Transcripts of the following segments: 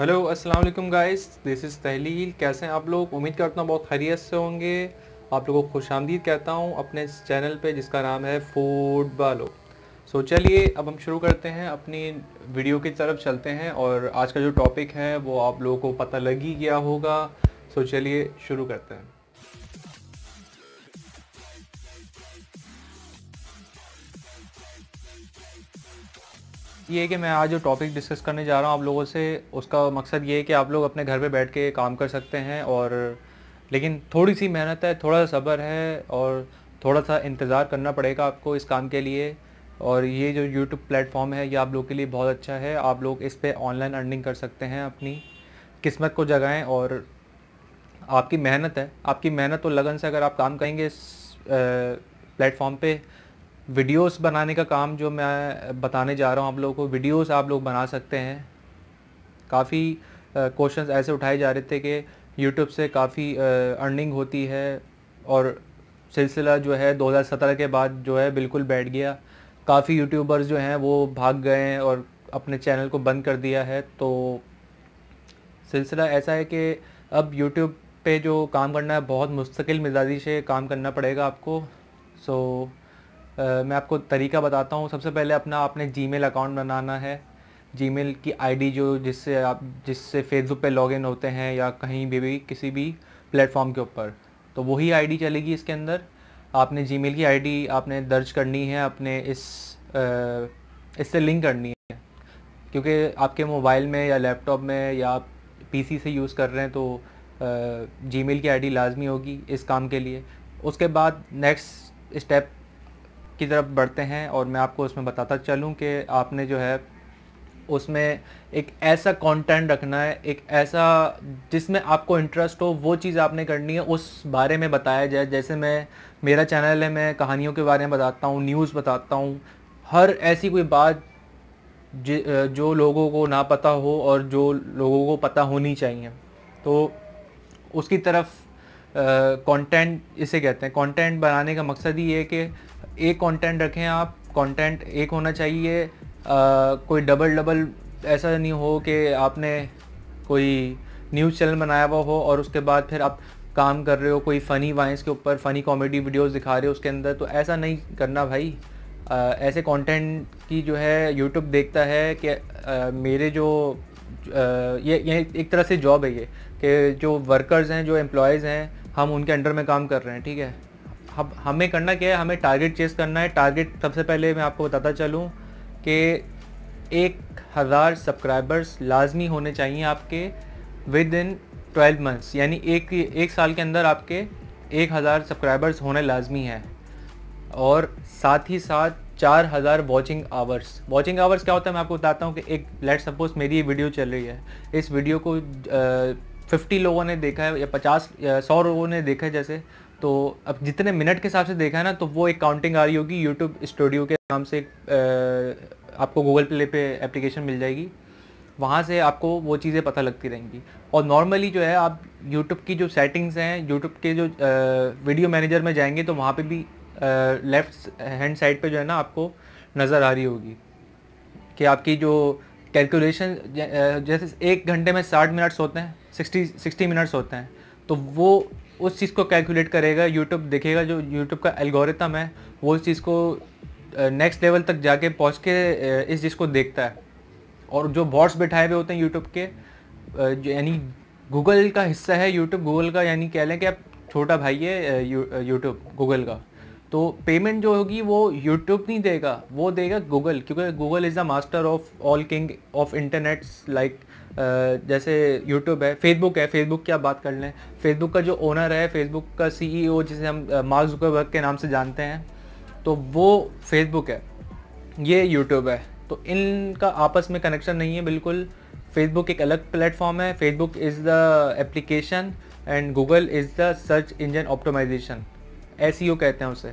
hello अस्सलाम वालेकुम guys this is तहलील कैसे हैं आप लोग उम्मीद करता हूँ बहुत खैरियत से होंगे आप लोगों को खुश आमदीद कहता हूँ अपने चैनल पे जिसका नाम है फूड बालो सो so, चलिए अब हम शुरू करते हैं अपनी वीडियो की तरफ चलते हैं और आज का जो टॉपिक है वो आप लोगों को पता लग ही गया होगा सो so, चलिए शुरू करते हैं ये है कि मैं आज जो टॉपिक डिस्कस करने जा रहा हूँ आप लोगों से उसका मकसद ये है कि आप लोग अपने घर पे बैठ के काम कर सकते हैं और लेकिन थोड़ी सी मेहनत है थोड़ा सा सब्र है और थोड़ा सा इंतज़ार करना पड़ेगा आपको इस काम के लिए और ये जो यूट्यूब प्लेटफॉर्म है ये आप लोग के लिए बहुत अच्छा है आप लोग इस पर ऑनलाइन अर्निंग कर सकते हैं अपनी किस्मत को जगाएँ और आपकी मेहनत है आपकी मेहनत और लगन से अगर आप काम करेंगे इस प्लेटफॉर्म पर वीडियोस बनाने का काम जो मैं बताने जा रहा हूँ आप लोगों को वीडियोस आप लोग बना सकते हैं काफ़ी क्वेश्चंस ऐसे उठाए जा रहे थे कि यूट्यूब से काफ़ी अर्निंग होती है और सिलसिला जो है 2017 के बाद जो है बिल्कुल बैठ गया काफ़ी यूट्यूबर्स जो हैं वो भाग गए हैं और अपने चैनल को बंद कर दिया है तो सिलसिला ऐसा है कि अब यूट्यूब पे जो काम करना है बहुत मुस्तकिल मिजाजी से काम करना पड़ेगा आपको सो so, मैं आपको तरीका बताता हूँ सबसे पहले अपना आपने जीमेल अकाउंट बनाना है जीमेल की आईडी जो जिससे आप जिससे फेसबुक पे लॉगिन होते हैं या कहीं भी भी किसी भी प्लेटफॉर्म के ऊपर तो वही आईडी चलेगी इसके अंदर आपने जीमेल की आईडी आपने दर्ज करनी है अपने इस इससे लिंक करनी है क्योंकि आपके मोबाइल में या लैपटॉप में या आप पीसी से यूज़ कर रहे हैं तो जीमेल की आईडी लाजमी होगी इस काम के लिए उसके बाद नेक्स्ट स्टेप की तरफ बढ़ते हैं और मैं आपको उसमें बताता चलूँ कि आपने जो है उसमें एक ऐसा कंटेंट रखना है एक ऐसा जिसमें आपको इंटरेस्ट हो वो चीज़ आपने करनी है उस बारे में बताया जाए जैसे मैं मेरा चैनल है मैं कहानियों के बारे में बताता हूँ न्यूज़ बताता हूँ हर ऐसी कोई बात जो लोगों को ना पता हो और जो लोगों को पता होनी चाहिए तो उसकी तरफ कंटेंट इसे कहते हैं कंटेंट बनाने का मकसद ही है कि एक कंटेंट रखें आप कंटेंट एक होना चाहिए आ, कोई डबल डबल ऐसा नहीं हो कि आपने कोई न्यूज़ चैनल बनाया हुआ हो और उसके बाद फिर आप काम कर रहे हो कोई फ़नी वाइंस के ऊपर फ़नी कॉमेडी वीडियोस दिखा रहे हो उसके अंदर तो ऐसा नहीं करना भाई आ, ऐसे कंटेंट की जो है यूट्यूब देखता है कि आ, मेरे जो आ, ये ये एक तरह से जॉब है ये कि जो वर्कर्स हैं जो एम्प्लॉयज़ हैं हम उनके अंडर में काम कर रहे हैं ठीक है हम हमें करना क्या है हमें टारगेट चेस करना है टारगेट सबसे पहले मैं आपको बताता चलूँ कि एक हज़ार सब्सक्राइबर्स लाजमी होने चाहिए आपके विद इन ट्वेल्व मंथ्स यानी एक एक साल के अंदर आपके एक हज़ार सब्सक्राइबर्स होने लाजमी है और साथ ही साथ चार हज़ार वॉचिंग आवर्स वॉचिंग आवर्स क्या होता है मैं आपको बताता हूँ कि एक लेट सपोज मेरी ये वीडियो चल रही है इस वीडियो को फिफ्टी लोगों ने देखा है या पचास सौ लोगों ने देखा है जैसे तो अब जितने मिनट के हिसाब से देखा है ना तो वो एक काउंटिंग आ रही होगी यूट्यूब स्टूडियो के नाम से आपको गूगल प्ले पे एप्लीकेशन मिल जाएगी वहाँ से आपको वो चीज़ें पता लगती रहेंगी और नॉर्मली जो है आप यूट्यूब की जो सेटिंग्स हैं यूट्यूब के जो वीडियो मैनेजर में जाएंगे तो वहाँ पे भी लेफ़्ट हैंड साइड पे जो है ना आपको नज़र आ रही होगी कि आपकी जो कैलकुलेशन जैसे एक घंटे में साठ मिनट्स होते हैं सिक्सटी सिक्सटी मिनट्स होते हैं तो वो उस चीज़ को कैलकुलेट करेगा यूट्यूब देखेगा जो यूट्यूब का एल्गोरिथम है वो उस चीज़ को नेक्स्ट लेवल तक जाके पहुँच के इस चीज़ को देखता है और जो बॉट्स बैठाए हुए होते हैं यूट्यूब के यानी गूगल का हिस्सा है यूट्यूब गूगल का यानी कह लें कि आप छोटा भाई है यूट्यूब गूगल का तो पेमेंट जो होगी वो यूट्यूब नहीं देगा वो देगा गूगल क्योंकि Google is the master of all king of internets like जैसे यूट्यूब है फेसबुक है फेसबुक की आप बात कर लें फेसबुक का जो ओनर है फेसबुक का सीईओ e जिसे हम मार्क जुकरबर्ग के नाम से जानते हैं तो वो फेसबुक है ये यूट्यूब है तो इनका आपस में कनेक्शन नहीं है बिल्कुल फेसबुक एक अलग प्लेटफॉर्म है Facebook is the application and Google is the search engine optimisation S कहते हैं उसे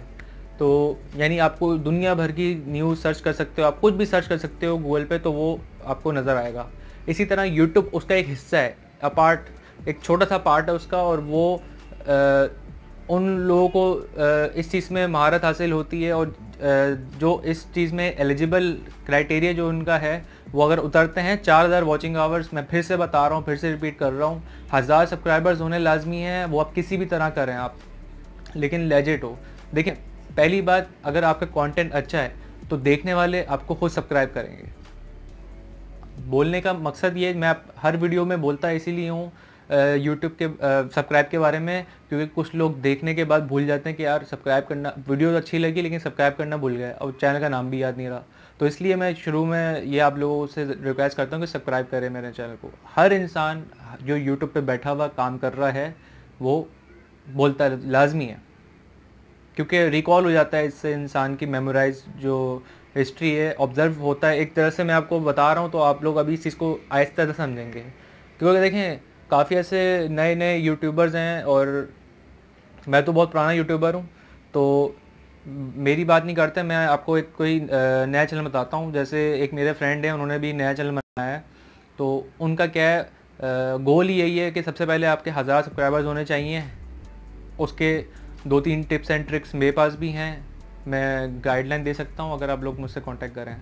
तो यानी आपको दुनिया भर की न्यूज़ सर्च कर सकते हो आप कुछ भी सर्च कर सकते हो गूगल पे तो वो आपको नज़र आएगा इसी तरह यूट्यूब उसका एक हिस्सा है अपार्ट एक छोटा सा पार्ट है उसका और वो आ, उन लोगों को आ, इस चीज़ में महारत हासिल होती है और आ, जो इस चीज़ में एलिजिबल क्राइटेरिया जो उनका है वो अगर उतरते हैं चार हज़ार वॉचिंग आवर्स मैं फिर से बता रहा हूँ फिर से रिपीट कर रहा हूँ हज़ार सब्सक्राइबर्स होने लाजमी हैं वो आप किसी भी तरह करें आप लेकिन लेजेट हो देखिए पहली बात अगर आपका कंटेंट अच्छा है तो देखने वाले आपको खुद सब्सक्राइब करेंगे बोलने का मकसद ये मैं हर वीडियो में बोलता इसीलिए हूँ यूट्यूब के सब्सक्राइब के बारे में क्योंकि कुछ लोग देखने के बाद भूल जाते हैं कि यार सब्सक्राइब करना वीडियो तो अच्छी लगी लेकिन सब्सक्राइब करना भूल गए और चैनल का नाम भी याद नहीं रहा तो इसलिए मैं शुरू में ये आप लोगों से रिक्वेस्ट करता हूँ कि सब्सक्राइब करें मेरे चैनल को हर इंसान जो यूट्यूब पर बैठा हुआ काम कर रहा है वो बोलता लाजमी है क्योंकि रिकॉल हो जाता है इससे इंसान की मेमोराइज जो हिस्ट्री है ऑब्जर्व होता है एक तरह से मैं आपको बता रहा हूँ तो आप लोग अभी इस चीज़ को आहिस्ता से समझेंगे क्योंकि देखें काफ़ी ऐसे नए नए यूट्यूबर्स हैं और मैं तो बहुत पुराना यूट्यूबर हूँ तो मेरी बात नहीं करते मैं आपको एक कोई नया चैनल बताता हूँ जैसे एक मेरे फ्रेंड हैं उन्होंने भी नया चैनल बनाया है तो उनका क्या है गोल ही यही है कि सबसे पहले आपके हज़ार सब्सक्राइबर्स होने चाहिए उसके दो तीन टिप्स एंड ट्रिक्स मेरे पास भी हैं मैं गाइडलाइन दे सकता हूँ अगर आप लोग मुझसे कॉन्टेक्ट करें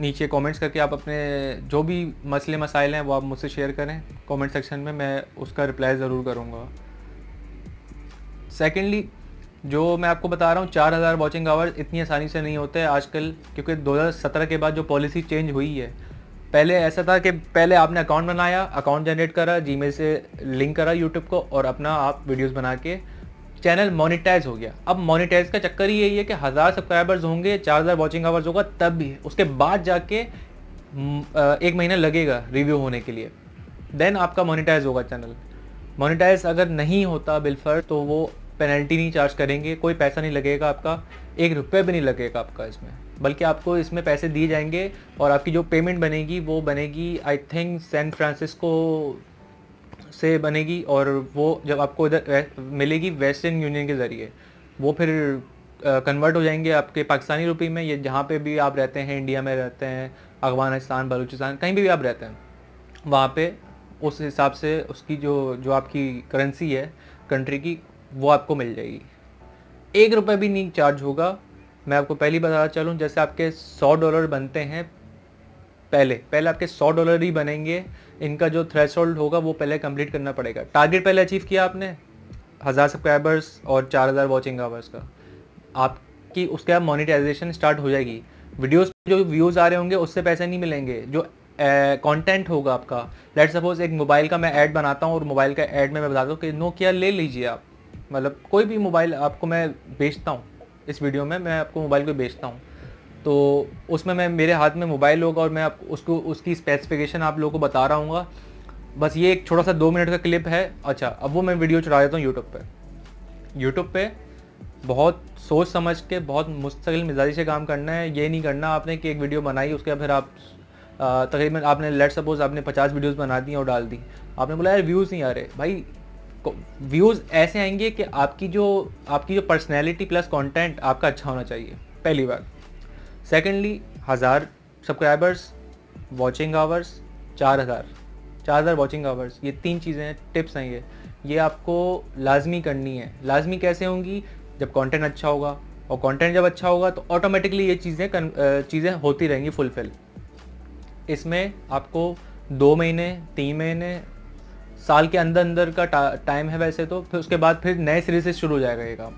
नीचे कमेंट्स करके आप अपने जो भी मसले मसाइल हैं वो आप मुझसे शेयर करें कमेंट सेक्शन में मैं उसका रिप्लाई ज़रूर करूँगा सेकेंडली जो मैं आपको बता रहा हूँ चार हज़ार वॉचिंग आवर्स इतनी आसानी से नहीं होते आजकल क्योंकि 2017 के बाद जो पॉलिसी चेंज हुई है पहले ऐसा था कि पहले आपने अकाउंट बनाया अकाउंट जनरेट करा जी से लिंक करा यूट्यूब को और अपना आप वीडियोज़ बना के चैनल मोनिटाइज हो गया अब मोनिटाइज का चक्कर ही यही है कि हज़ार सब्सक्राइबर्स होंगे चार हज़ार वॉचिंग आवर्स होगा तब भी उसके बाद जाके एक महीना लगेगा रिव्यू होने के लिए देन आपका मोनिटाइज होगा चैनल मोनिटाइज अगर नहीं होता बिलफर तो वो पेनल्टी नहीं चार्ज करेंगे कोई पैसा नहीं लगेगा आपका एक रुपये भी नहीं लगेगा आपका इसमें बल्कि आपको इसमें पैसे दिए जाएंगे और आपकी जो पेमेंट बनेगी वो बनेगी आई थिंक सैन फ्रांसिस्को से बनेगी और वो जब आपको इधर मिलेगी वेस्टर्न यूनियन के ज़रिए वो फिर कन्वर्ट हो जाएंगे आपके पाकिस्तानी रुपये में ये जहाँ पे भी आप रहते हैं इंडिया में रहते हैं अफगानिस्तान बलूचिस्तान कहीं भी, भी आप रहते हैं वहाँ पे उस हिसाब से उसकी जो जो आपकी करेंसी है कंट्री की वो आपको मिल जाएगी एक रुपये भी नहीं चार्ज होगा मैं आपको पहली बताना चलूँ जैसे आपके सौ डॉलर बनते हैं पहले पहले आपके सौ डॉलर ही बनेंगे इनका जो थ्रेस होगा वो पहले कंप्लीट करना पड़ेगा टारगेट पहले अचीव किया आपने हज़ार सब्सक्राइबर्स और चार हज़ार वॉचिंग आवर्स का आपकी उसके बाद मोनिटाइजेशन स्टार्ट हो जाएगी वीडियोस जो व्यूज़ आ रहे होंगे उससे पैसे नहीं मिलेंगे जो कंटेंट होगा आपका लेट सपोज एक मोबाइल का मैं ऐड बनाता हूँ और मोबाइल का ऐड में मैं बताता हूँ कि नोकिया ले लीजिए आप मतलब कोई भी मोबाइल आपको मैं बेचता हूँ इस वीडियो में मैं आपको मोबाइल को बेचता हूँ तो उसमें मैं मेरे हाथ में मोबाइल होगा और मैं आप उसको उसकी स्पेसिफिकेशन आप लोगों को बता रहा हूँ बस ये एक छोटा सा दो मिनट का क्लिप है अच्छा अब वो मैं वीडियो चढ़ा देता हूँ यूट्यूब पर यूट्यूब पर बहुत सोच समझ के बहुत मुस्तकिल मिजाजी से काम करना है ये नहीं करना आपने कि एक वीडियो बनाई उसके बाद फिर आप तकरीबन आपने लेट सपोज आपने पचास वीडियोस बना दी और डाल दी आपने बोला यार व्यूज़ नहीं आ रहे भाई व्यूज़ ऐसे आएंगे कि आपकी जो आपकी जो पर्सनैलिटी प्लस कंटेंट आपका अच्छा होना चाहिए पहली बार सेकेंडली हज़ार सब्सक्राइबर्स वॉचिंग आवर्स चार हज़ार चार हज़ार वॉचिंग आवर्स ये तीन चीज़ें हैं टिप्स हैं ये ये आपको लाजमी करनी है लाजमी कैसे होंगी जब कंटेंट अच्छा होगा और कंटेंट जब अच्छा होगा तो ऑटोमेटिकली ये चीज़ें चीज़ें होती रहेंगी फुलफिल इसमें आपको दो महीने तीन महीने साल के अंदर अंदर का टाइम है वैसे तो फिर उसके बाद फिर नए सिरे से शुरू हो जाएगा ये काम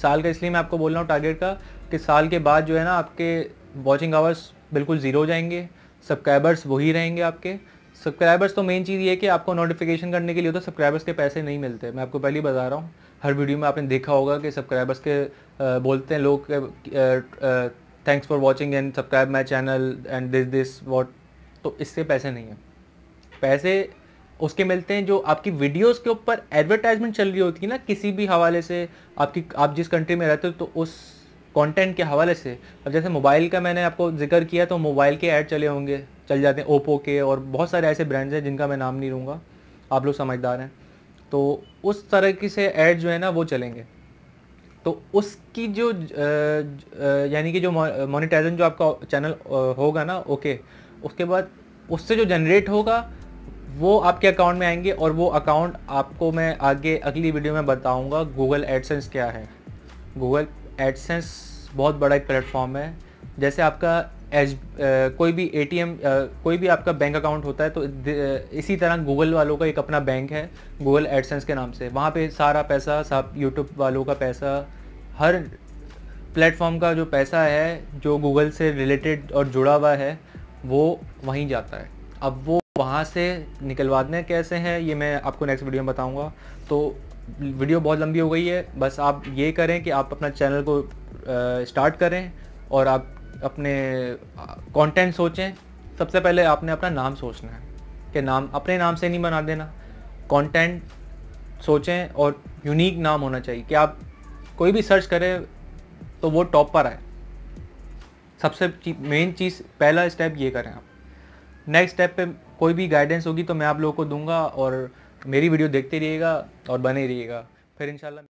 साल का इसलिए मैं आपको बोल रहा हूँ टारगेट का कि साल के बाद जो है ना आपके वॉचिंग आवर्स बिल्कुल ज़ीरो हो जाएंगे सब्सक्राइबर्स वही रहेंगे आपके सब्सक्राइबर्स तो मेन चीज़ ये है कि आपको नोटिफिकेशन करने के लिए तो सब्सक्राइबर्स के पैसे नहीं मिलते मैं आपको पहले ही बता रहा हूँ हर वीडियो में आपने देखा होगा कि सब्सक्राइबर्स के आ, बोलते हैं लोग thanks for watching and subscribe my channel and this this what तो इससे पैसे नहीं हैं पैसे उसके मिलते हैं जो आपकी वीडियोस के ऊपर एडवर्टाइजमेंट चल रही होती है ना किसी भी हवाले से आपकी आप जिस कंट्री में रहते हो तो उस कंटेंट के हवाले से अब जैसे मोबाइल का मैंने आपको जिक्र किया तो मोबाइल के ऐड चले होंगे चल जाते हैं ओप्पो के और बहुत सारे ऐसे ब्रांड्स हैं जिनका मैं नाम नहीं लूँगा आप लोग समझदार हैं तो उस तरह की से ऐड जो है ना वो चलेंगे तो उसकी जो यानी कि जो मोनिटाइजन जो आपका चैनल होगा ना ओके उसके बाद उससे जो जनरेट होगा वो आपके अकाउंट में आएंगे और वो अकाउंट आपको मैं आगे अगली वीडियो में बताऊंगा गूगल एडसेंस क्या है गूगल एडसेंस बहुत बड़ा एक प्लेटफॉर्म है जैसे आपका एच कोई भी ए कोई भी आपका बैंक अकाउंट होता है तो इसी तरह गूगल वालों का एक अपना बैंक है गूगल एडसेंस के नाम से वहाँ पे सारा पैसा सब यूट्यूब वालों का पैसा हर प्लेटफॉर्म का जो पैसा है जो गूगल से रिलेटेड और जुड़ा हुआ है वो वहीं जाता है अब वो वहाँ से निकलवाने कैसे हैं ये मैं आपको नेक्स्ट वीडियो में बताऊँगा तो वीडियो बहुत लंबी हो गई है बस आप ये करें कि आप अपना चैनल को स्टार्ट करें और आप अपने कंटेंट सोचें सबसे पहले आपने अपना नाम सोचना है कि नाम अपने नाम से नहीं बना देना कंटेंट सोचें और यूनिक नाम होना चाहिए कि आप कोई भी सर्च करें तो वो टॉप पर आए सबसे मेन चीज़ पहला स्टेप ये करें आप नेक्स्ट स्टेप पे कोई भी गाइडेंस होगी तो मैं आप लोगों को दूंगा और मेरी वीडियो देखते रहिएगा और बने रहिएगा फिर इंशाल्लाह